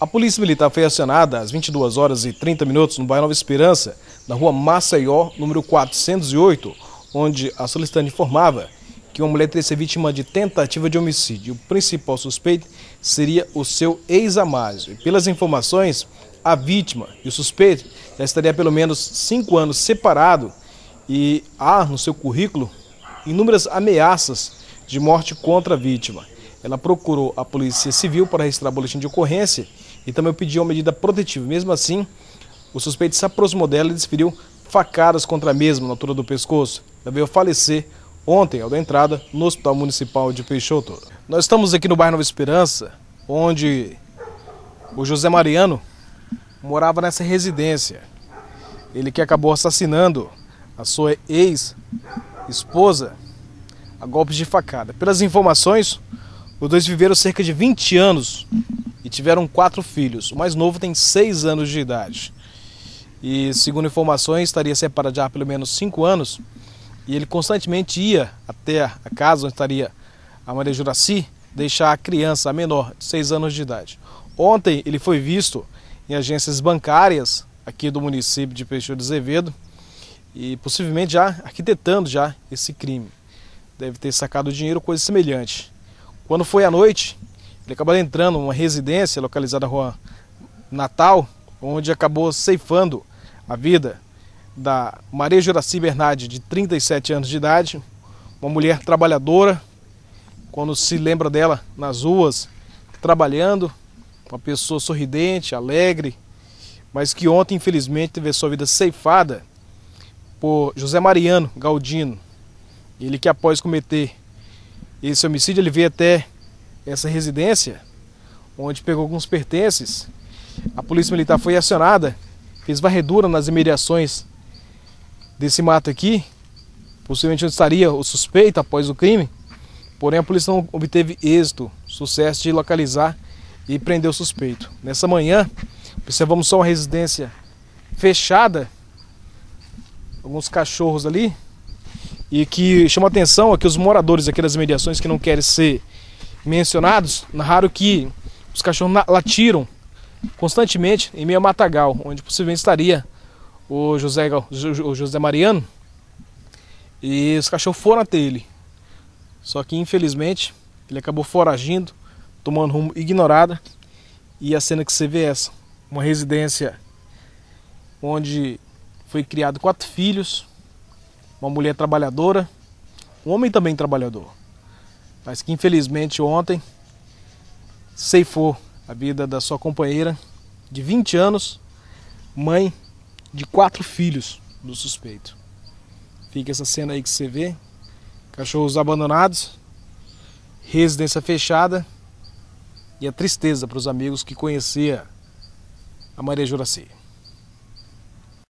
A Polícia Militar foi acionada às 22 horas e 30 minutos no bairro Nova Esperança, na rua Maceió, número 408, onde a solicitante informava que uma mulher teria sido vítima de tentativa de homicídio. O principal suspeito seria o seu ex-amásio. Pelas informações, a vítima e o suspeito já estaria pelo menos cinco anos separado e há no seu currículo inúmeras ameaças de morte contra a vítima. Ela procurou a Polícia Civil para registrar boletim de ocorrência e então, também pediu uma medida protetiva. Mesmo assim, o suspeito se aproximou dela e desferiu facadas contra a mesma na altura do pescoço. Ela veio falecer ontem, ao da entrada, no Hospital Municipal de Peixoto. Nós estamos aqui no bairro Nova Esperança, onde o José Mariano morava nessa residência. Ele que acabou assassinando a sua ex-esposa a golpes de facada. Pelas informações, os dois viveram cerca de 20 anos e tiveram quatro filhos. O mais novo tem seis anos de idade. E, segundo informações, estaria separado já há pelo menos cinco anos. E ele constantemente ia até a casa onde estaria a Maria Juraci deixar a criança, a menor, de seis anos de idade. Ontem ele foi visto em agências bancárias aqui do município de Peixoto de Azevedo e possivelmente já arquitetando já esse crime. Deve ter sacado dinheiro, coisa semelhante. Quando foi à noite, ele acabou entrando numa residência localizada na rua Natal, onde acabou ceifando a vida da Maria Juraci Bernardi, de 37 anos de idade, uma mulher trabalhadora, quando se lembra dela nas ruas, trabalhando, uma pessoa sorridente, alegre, mas que ontem, infelizmente, teve sua vida ceifada por José Mariano Galdino. Ele que após cometer esse homicídio, ele veio até essa residência, onde pegou alguns pertences. A polícia militar foi acionada, fez varredura nas imediações desse mato aqui, possivelmente onde estaria o suspeito após o crime. Porém, a polícia não obteve êxito, sucesso de localizar e prender o suspeito. Nessa manhã, observamos só uma residência fechada, alguns cachorros ali, e que chama atenção é que os moradores aqui das mediações que não querem ser mencionados narraram que os cachorros latiram constantemente em meio a matagal, onde possivelmente estaria o José, o José Mariano. E os cachorros foram até ele. Só que infelizmente ele acabou foragindo, tomando rumo ignorada. E a cena que você vê é essa: uma residência onde foi criado quatro filhos, uma mulher trabalhadora, um homem também trabalhador mas que infelizmente ontem ceifou a vida da sua companheira de 20 anos, mãe de quatro filhos do suspeito. Fica essa cena aí que você vê: cachorros abandonados, residência fechada e a tristeza para os amigos que conhecia a Maria Juraci.